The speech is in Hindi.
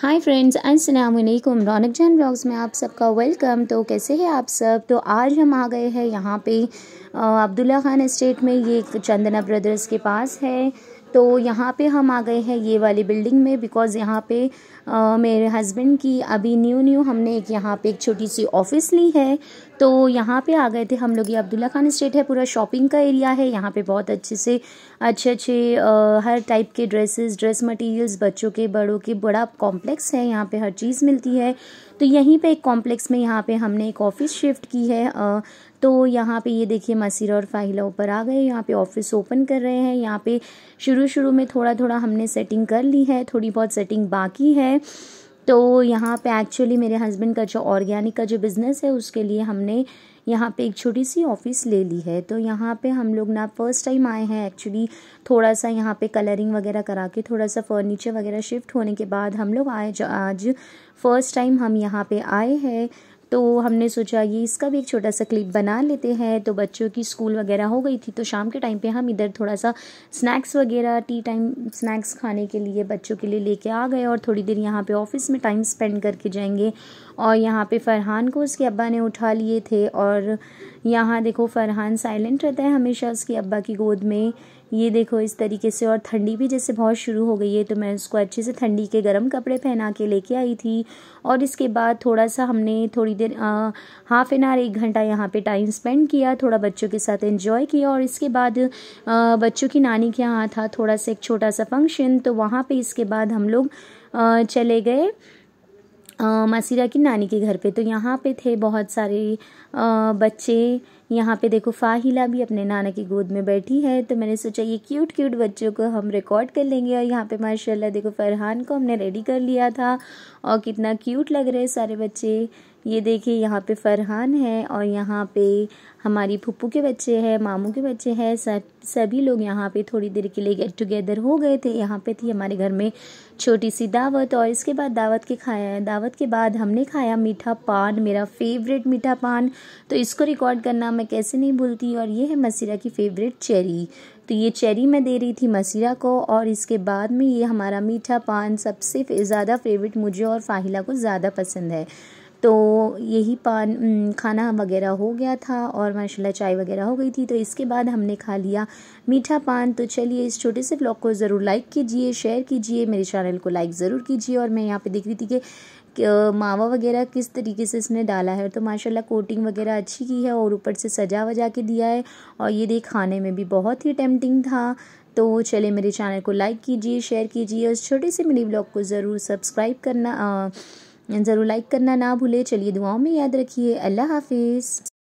हाय फ्रेंड्स असलकुम रौनक जान ब्लॉग्स में आप सबका वेलकम तो कैसे हैं आप सब तो आज हम आ गए हैं यहाँ पे अब्दुल्ला खान इस्टेट में ये चंदना ब्रदर्स के पास है तो यहाँ पे हम आ गए हैं ये वाली बिल्डिंग में बिकॉज़ यहाँ पे आ, मेरे हस्बैंड की अभी न्यू न्यू हमने एक यहाँ पे एक छोटी सी ऑफ़िस ली है तो यहाँ पे आ गए थे हम लोग ये अब्दुल्ला खान स्टेट है पूरा शॉपिंग का एरिया है यहाँ पे बहुत अच्छे से अच्छे अच्छे हर टाइप के ड्रेसेस ड्रेस मटेरियल्स बच्चों के बड़ों के बड़ा कॉम्प्लेक्स है यहाँ पे हर चीज़ मिलती है तो यहीं पे एक कॉम्प्लेक्स में यहाँ पे हमने एक ऑफ़िस शिफ्ट की है तो यहाँ पे ये देखिए मसीरा और फाहिला ऊपर आ गए यहाँ पे ऑफिस ओपन कर रहे हैं यहाँ पे शुरू शुरू में थोड़ा थोड़ा हमने सेटिंग कर ली है थोड़ी बहुत सेटिंग बाकी है तो यहाँ पे एक्चुअली मेरे हस्बैंड का जो ऑर्गेनिक का जो बिज़नेस है उसके लिए हमने यहाँ पे एक छोटी सी ऑफ़िस ले ली है तो यहाँ पे हम लोग ना फर्स्ट टाइम आए हैं एक्चुअली थोड़ा सा यहाँ पे कलरिंग वगैरह करा के थोड़ा सा फर्नीचर वगैरह शिफ्ट होने के बाद हम लोग आए आज फर्स्ट टाइम हम यहाँ पे आए हैं तो हमने सोचा ये इसका भी एक छोटा सा क्लिप बना लेते हैं तो बच्चों की स्कूल वगैरह हो गई थी तो शाम के टाइम पे हम इधर थोड़ा सा स्नैक्स वगैरह टी टाइम स्नैक्स खाने के लिए बच्चों के लिए लेके आ गए और थोड़ी देर यहाँ पे ऑफिस में टाइम स्पेंड करके जाएंगे और यहाँ पे फरहान को उसके अब्बा ने उठा लिए थे और यहाँ देखो फरहान साइलेंट रहता है हमेशा उसके अब्बा की गोद में ये देखो इस तरीके से और ठंडी भी जैसे बहुत शुरू हो गई है तो मैं उसको अच्छे से ठंडी के गर्म कपड़े पहना के लेके आई थी और इसके बाद थोड़ा सा हमने थोड़ी देर हाफ़ एन आवर एक घंटा यहाँ पे टाइम स्पेंड किया थोड़ा बच्चों के साथ एंजॉय किया और इसके बाद आ, बच्चों की नानी के यहाँ था थोड़ा सा एक छोटा सा फंक्शन तो वहाँ पर इसके बाद हम लोग आ, चले गए मसीरा की नानी के घर पे तो यहाँ पे थे बहुत सारे बच्चे यहाँ पे देखो फाहिला भी अपने नाना की गोद में बैठी है तो मैंने सोचा ये क्यूट क्यूट बच्चों को हम रिकॉर्ड कर लेंगे और यहाँ पे माशाल्लाह देखो फरहान को हमने रेडी कर लिया था और कितना क्यूट लग रहे सारे बच्चे ये देखिए यहाँ पे फरहान है और यहाँ पे हमारी फुप्पू के बच्चे हैं मामू के बच्चे हैं सब सभी लोग यहाँ पे थोड़ी देर के लिए गेट टुगेदर हो गए थे यहाँ पे थी हमारे घर में छोटी सी दावत और इसके बाद दावत के खाया दावत के बाद हमने खाया मीठा पान मेरा फेवरेट मीठा पान तो इसको रिकॉर्ड करना मैं कैसे नहीं भूलती और ये है मसीरा की फेवरेट चेरी तो ये चेरी मैं दे रही थी मसीरा को और इसके बाद में ये हमारा मीठा पान सबसे ज़्यादा फेवरेट मुझे और फाहिला को ज़्यादा पसंद है तो यही पान खाना वगैरह हो गया था और माशाल्लाह चाय वगैरह हो गई थी तो इसके बाद हमने खा लिया मीठा पान तो चलिए इस छोटे से ब्लॉग को ज़रूर लाइक कीजिए शेयर कीजिए मेरे चैनल को लाइक ज़रूर कीजिए और मैं यहाँ पे देख रही थी कि मावा वगैरह किस तरीके से इसने डाला है तो माशाल्लाह कोटिंग वगैरह अच्छी की है और ऊपर से सजा वजा के दिया है और ये देख खाने में भी बहुत ही टेम्पटिंग था तो चले मेरे चैनल को लाइक कीजिए शेयर कीजिए और छोटे से मेरे ब्लॉग को ज़रूर सब्सक्राइब करना ज़रूर लाइक करना ना भूले चलिए दुआओं में याद रखिए अल्लाह हाफिज़